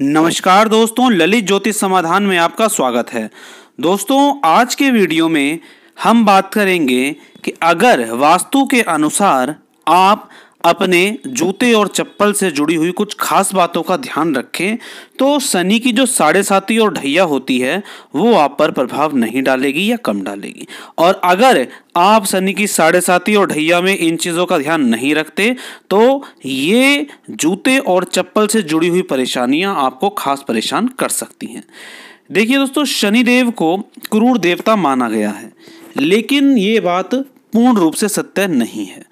नमस्कार दोस्तों ललित ज्योतिष समाधान में आपका स्वागत है दोस्तों आज के वीडियो में हम बात करेंगे कि अगर वास्तु के अनुसार आप अपने जूते और चप्पल से जुड़ी हुई कुछ खास बातों का ध्यान रखें तो शनि की जो साढ़े साथी और ढैया होती है वो आप पर प्रभाव नहीं डालेगी या कम डालेगी और अगर आप शनि की साढ़े साथी और ढैया में इन चीज़ों का ध्यान नहीं रखते तो ये जूते और चप्पल से जुड़ी हुई परेशानियां आपको खास परेशान कर सकती हैं देखिए दोस्तों शनिदेव को क्रूर देवता माना गया है लेकिन ये बात पूर्ण रूप से सत्य नहीं है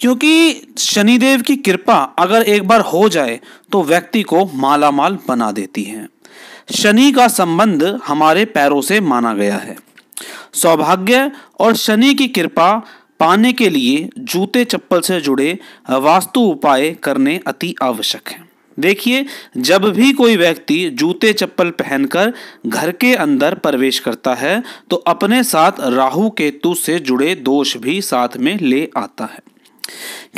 क्योंकि शनिदेव की कृपा अगर एक बार हो जाए तो व्यक्ति को माला माल बना देती है शनि का संबंध हमारे पैरों से माना गया है सौभाग्य और शनि की कृपा पाने के लिए जूते चप्पल से जुड़े वास्तु उपाय करने अति आवश्यक हैं देखिए जब भी कोई व्यक्ति जूते चप्पल पहनकर घर के अंदर प्रवेश करता है तो अपने साथ राहु केतु से जुड़े दोष भी साथ में ले आता है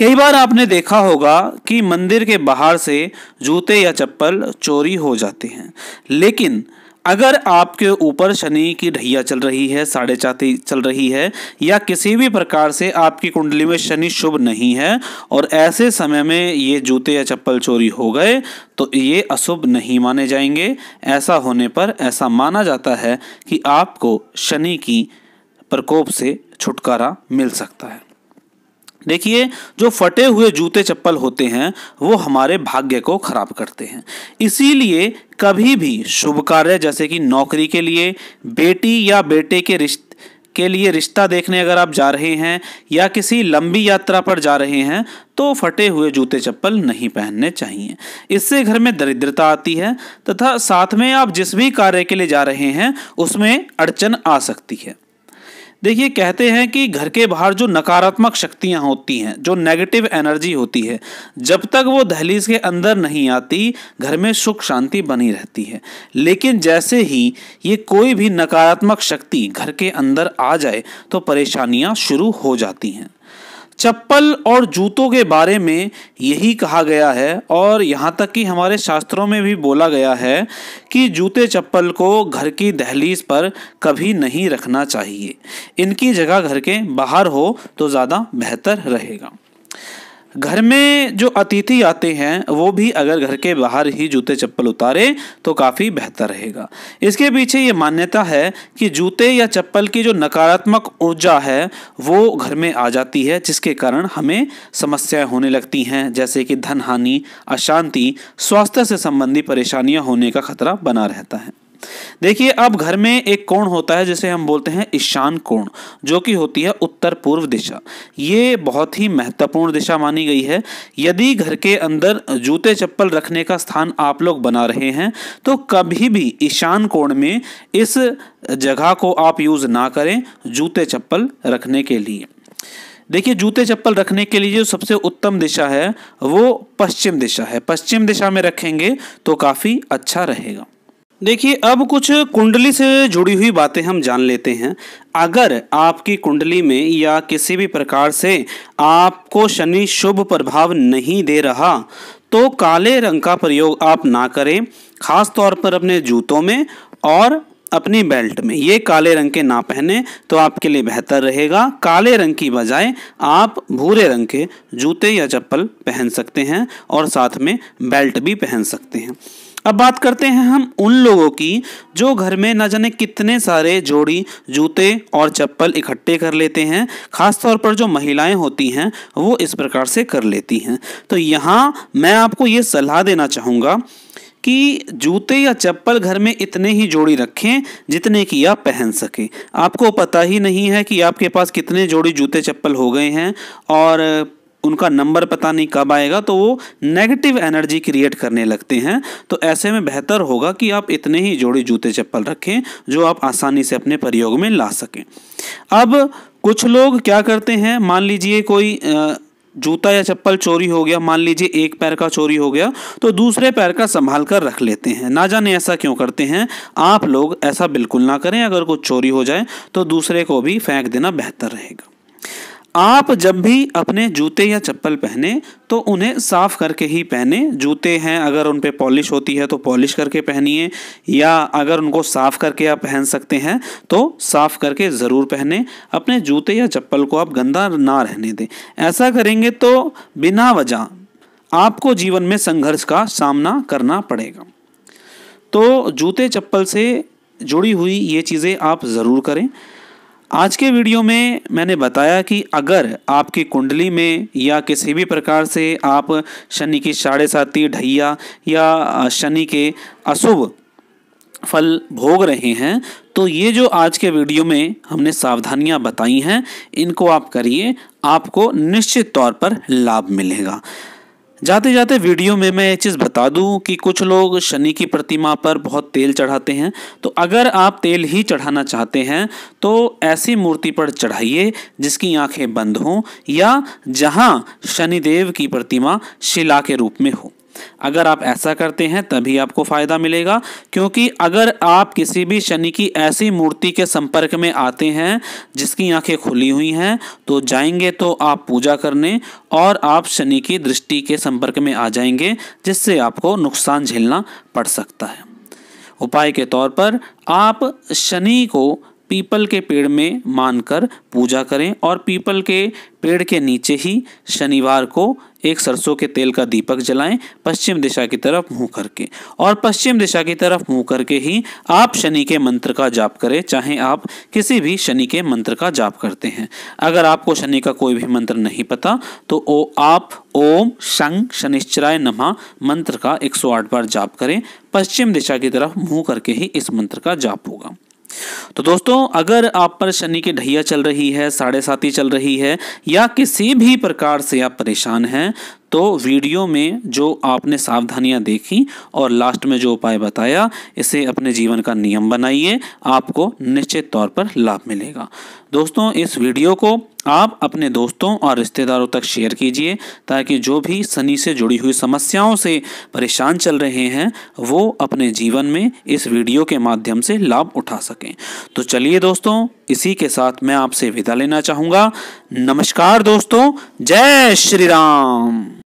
कई बार आपने देखा होगा कि मंदिर के बाहर से जूते या चप्पल चोरी हो जाते हैं लेकिन अगर आपके ऊपर शनि की ढैया चल रही है साढ़े चाती चल रही है या किसी भी प्रकार से आपकी कुंडली में शनि शुभ नहीं है और ऐसे समय में ये जूते या चप्पल चोरी हो गए तो ये अशुभ नहीं माने जाएंगे ऐसा होने पर ऐसा माना जाता है कि आपको शनि की प्रकोप से छुटकारा मिल सकता है देखिए जो फटे हुए जूते चप्पल होते हैं वो हमारे भाग्य को खराब करते हैं इसीलिए कभी भी शुभ कार्य जैसे कि नौकरी के लिए बेटी या बेटे के रिश्ते के लिए रिश्ता देखने अगर आप जा रहे हैं या किसी लंबी यात्रा पर जा रहे हैं तो फटे हुए जूते चप्पल नहीं पहनने चाहिए इससे घर में दरिद्रता आती है तथा साथ में आप जिस भी कार्य के लिए जा रहे हैं उसमें अड़चन आ सकती है देखिए कहते हैं कि घर के बाहर जो नकारात्मक शक्तियाँ होती हैं जो नेगेटिव एनर्जी होती है जब तक वो दहलीज के अंदर नहीं आती घर में सुख शांति बनी रहती है लेकिन जैसे ही ये कोई भी नकारात्मक शक्ति घर के अंदर आ जाए तो परेशानियाँ शुरू हो जाती हैं चप्पल और जूतों के बारे में यही कहा गया है और यहाँ तक कि हमारे शास्त्रों में भी बोला गया है कि जूते चप्पल को घर की दहलीज पर कभी नहीं रखना चाहिए इनकी जगह घर के बाहर हो तो ज़्यादा बेहतर रहेगा घर में जो अतिथि आते हैं वो भी अगर घर के बाहर ही जूते चप्पल उतारे तो काफ़ी बेहतर रहेगा इसके पीछे ये मान्यता है कि जूते या चप्पल की जो नकारात्मक ऊर्जा है वो घर में आ जाती है जिसके कारण हमें समस्याएं होने लगती हैं जैसे कि धन हानि अशांति स्वास्थ्य से संबंधी परेशानियां होने का खतरा बना रहता है देखिए अब घर में एक कोण होता है जिसे हम बोलते हैं ईशान कोण जो कि होती है उत्तर पूर्व दिशा ये बहुत ही महत्वपूर्ण दिशा मानी गई है यदि घर के अंदर जूते चप्पल रखने का स्थान आप लोग बना रहे हैं तो कभी भी ईशान कोण में इस जगह को आप यूज़ ना करें जूते चप्पल रखने के लिए देखिए जूते चप्पल रखने के लिए जो सबसे उत्तम दिशा है वो पश्चिम दिशा है पश्चिम दिशा में रखेंगे तो काफ़ी अच्छा रहेगा देखिए अब कुछ कुंडली से जुड़ी हुई बातें हम जान लेते हैं अगर आपकी कुंडली में या किसी भी प्रकार से आपको शनि शुभ प्रभाव नहीं दे रहा तो काले रंग का प्रयोग आप ना करें खास तौर पर अपने जूतों में और अपनी बेल्ट में ये काले रंग के ना पहने तो आपके लिए बेहतर रहेगा काले रंग की बजाय आप भूरे रंग के जूते या चप्पल पहन सकते हैं और साथ में बेल्ट भी पहन सकते हैं अब बात करते हैं हम उन लोगों की जो घर में ना जाने कितने सारे जोड़ी जूते और चप्पल इकट्ठे कर लेते हैं खासतौर पर जो महिलाएं होती हैं वो इस प्रकार से कर लेती हैं तो यहाँ मैं आपको ये सलाह देना चाहूँगा कि जूते या चप्पल घर में इतने ही जोड़ी रखें जितने की आप पहन सकें आपको पता ही नहीं है कि आपके पास कितने जोड़ी जूते चप्पल हो गए हैं और उनका नंबर पता नहीं कब आएगा तो वो नेगेटिव एनर्जी क्रिएट करने लगते हैं तो ऐसे में बेहतर होगा कि आप इतने ही जोड़ी जूते चप्पल रखें जो आप आसानी से अपने प्रयोग में ला सकें अब कुछ लोग क्या करते हैं मान लीजिए कोई आ, जूता या चप्पल चोरी हो गया मान लीजिए एक पैर का चोरी हो गया तो दूसरे पैर का संभाल कर रख लेते हैं ना जाने ऐसा क्यों करते हैं आप लोग ऐसा बिल्कुल ना करें अगर कुछ चोरी हो जाए तो दूसरे को भी फेंक देना बेहतर रहेगा आप जब भी अपने जूते या चप्पल पहने तो उन्हें साफ़ करके ही पहने जूते हैं अगर उन पर पॉलिश होती है तो पॉलिश करके पहनिए या अगर उनको साफ़ करके आप पहन सकते हैं तो साफ़ करके ज़रूर पहने अपने जूते या चप्पल को आप गंदा ना रहने दें ऐसा करेंगे तो बिना वजह आपको जीवन में संघर्ष का सामना करना पड़ेगा तो जूते चप्पल से जुड़ी हुई ये चीज़ें आप ज़रूर करें आज के वीडियो में मैंने बताया कि अगर आपकी कुंडली में या किसी भी प्रकार से आप शनि की साढ़े साती ढैया या शनि के अशुभ फल भोग रहे हैं तो ये जो आज के वीडियो में हमने सावधानियां बताई हैं इनको आप करिए आपको निश्चित तौर पर लाभ मिलेगा जाते जाते वीडियो में मैं ये चीज़ बता दूं कि कुछ लोग शनि की प्रतिमा पर बहुत तेल चढ़ाते हैं तो अगर आप तेल ही चढ़ाना चाहते हैं तो ऐसी मूर्ति पर चढ़ाइए जिसकी आंखें बंद हों या जहां शनिदेव की प्रतिमा शिला के रूप में हो अगर आप ऐसा करते हैं तभी आपको फ़ायदा मिलेगा क्योंकि अगर आप किसी भी शनि की ऐसी मूर्ति के संपर्क में आते हैं जिसकी आंखें खुली हुई हैं तो जाएंगे तो आप पूजा करने और आप शनि की दृष्टि के संपर्क में आ जाएंगे जिससे आपको नुकसान झेलना पड़ सकता है उपाय के तौर पर आप शनि को पीपल के पेड़ में मानकर पूजा करें और पीपल के पेड़ के नीचे ही शनिवार को एक सरसों के तेल का दीपक जलाएं पश्चिम दिशा की तरफ मुंह करके और पश्चिम दिशा की तरफ मुंह करके ही आप शनि के मंत्र का जाप करें चाहे आप किसी भी शनि के मंत्र का जाप करते हैं अगर आपको शनि का कोई भी मंत्र नहीं पता तो ओ आप ओम शं शनिश्चराय नमः मंत्र का 108 बार जाप करें पश्चिम दिशा की तरफ मुंह करके ही इस मंत्र का जाप होगा तो दोस्तों अगर आप पर शनि की ढैया चल रही है साढ़े साथी चल रही है या किसी भी प्रकार से आप परेशान हैं तो वीडियो में जो आपने सावधानियां देखी और लास्ट में जो उपाय बताया इसे अपने जीवन का नियम बनाइए आपको निश्चित तौर पर लाभ मिलेगा दोस्तों इस वीडियो को आप अपने दोस्तों और रिश्तेदारों तक शेयर कीजिए ताकि जो भी शनि से जुड़ी हुई समस्याओं से परेशान चल रहे हैं वो अपने जीवन में इस वीडियो के माध्यम से लाभ उठा सकें तो चलिए दोस्तों इसी के साथ मैं आपसे विदा लेना चाहूंगा नमस्कार दोस्तों जय श्री राम